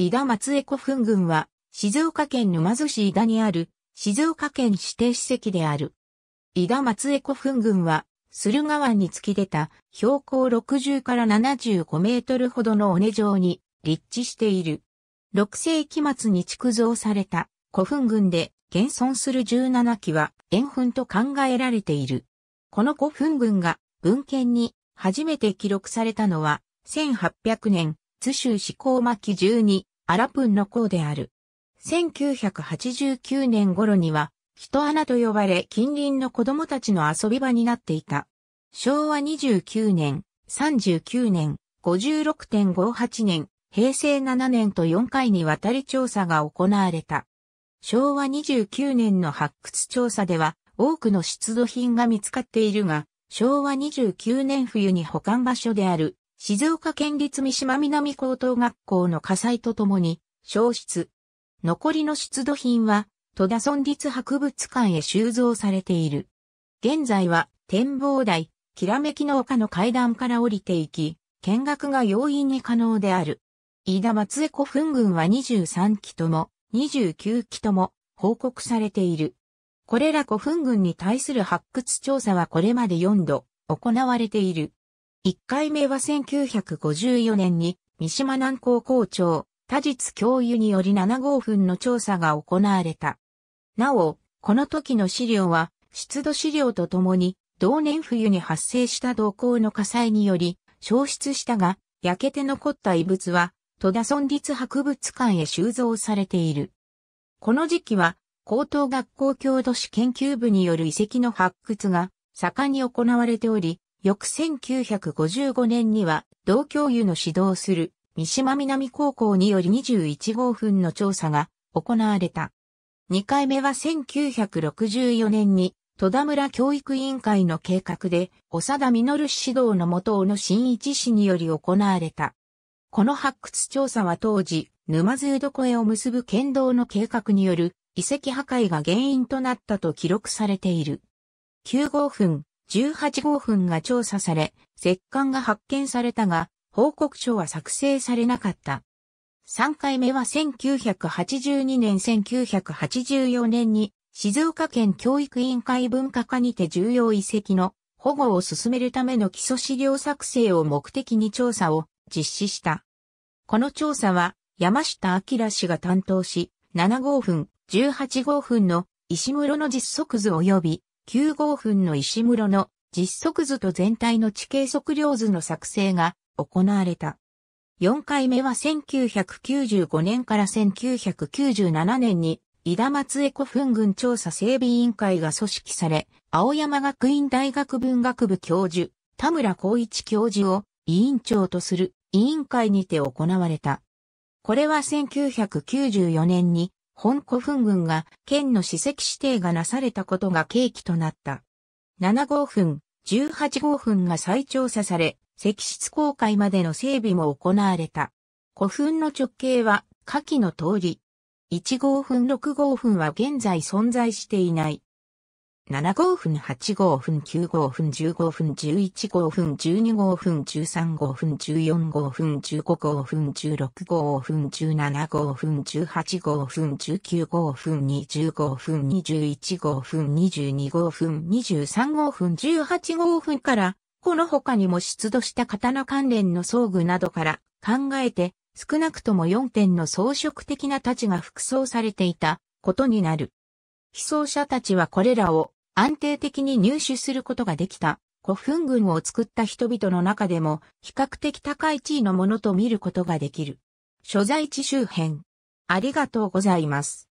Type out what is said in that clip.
井田松江古墳群は、静岡県沼津市井田にある、静岡県指定史跡である。井田松江古墳群は、駿河湾に突き出た標高60から75メートルほどの尾根状に立地している。6世紀末に築造された古墳群で現存する17基は円墳と考えられている。この古墳群が文献に初めて記録されたのは1800年津州志向巻12、アラプンの項である。1989年頃には、人穴と呼ばれ近隣の子供たちの遊び場になっていた。昭和29年、39年、56.58年、平成7年と4回にわたり調査が行われた。昭和29年の発掘調査では多くの出土品が見つかっているが、昭和29年冬に保管場所である静岡県立三島南高等学校の火災とともに消失。残りの出土品は戸田村立博物館へ収蔵されている。現在は展望台、きらめきの丘の階段から降りていき、見学が容易に可能である。飯田松江古墳群は23基とも29基とも報告されている。これら古墳群に対する発掘調査はこれまで4度行われている。1回目は1954年に三島南高校長、田実教諭により7号分の調査が行われた。なお、この時の資料は湿度資料とともに同年冬に発生した同校の火災により消失したが、焼けて残った遺物は戸田村立博物館へ収蔵されている。この時期は高等学校郷土史研究部による遺跡の発掘が盛んに行われており、翌1955年には、同教諭の指導する三島南高校により21号分の調査が行われた。2回目は1964年に、戸田村教育委員会の計画で、長田実指導の下の野一氏により行われた。この発掘調査は当時、沼津戸越を結ぶ県道の計画による遺跡破壊が原因となったと記録されている。9号分、18号分が調査され、石棺が発見されたが、報告書は作成されなかった。3回目は1982年1984年に静岡県教育委員会文化課にて重要遺跡の保護を進めるための基礎資料作成を目的に調査を実施した。この調査は山下明氏が担当し、7号分、18号分の石室の実測図及び9号分の石室の実測図と全体の地形測量図の作成が行われた。4回目は1995年から1997年に、井田松江古墳群調査整備委員会が組織され、青山学院大学文学部教授、田村光一教授を委員長とする委員会にて行われた。これは1994年に本古墳群が県の史跡指定がなされたことが契機となった。7号墳、18号墳が再調査され、石室公開までの整備も行われた。古墳の直径は下記の通り。1号墳6号墳は現在存在していない。7号分、8号分、9号分、15分、11号分、12号分、13号分、14号分、15号分、16号分、17号分、18号分、19号分、20号分、21号分、22号分、23号分、18号分から、この他にも出土した刀関連の装具などから考えて、少なくとも4点の装飾的な太刀が服装されていたことになる。被葬者たちはこれらを安定的に入手することができた古墳群を作った人々の中でも比較的高い地位のものと見ることができる。所在地周辺。ありがとうございます。